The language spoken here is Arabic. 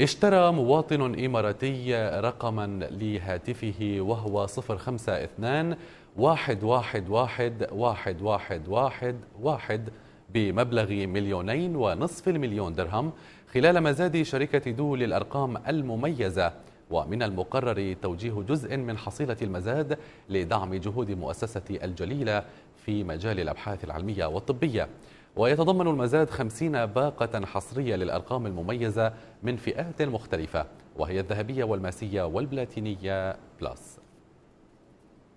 اشترى مواطن إماراتي رقما لهاتفه وهو 052 111 111 بمبلغ مليونين ونصف المليون درهم خلال مزاد شركة دو للأرقام المميزة ومن المقرر توجيه جزء من حصيلة المزاد لدعم جهود مؤسسة الجليلة في مجال الأبحاث العلمية والطبية ويتضمن المزاد خمسين باقة حصرية للأرقام المميزة من فئات مختلفة وهي الذهبية والماسية والبلاتينية بلس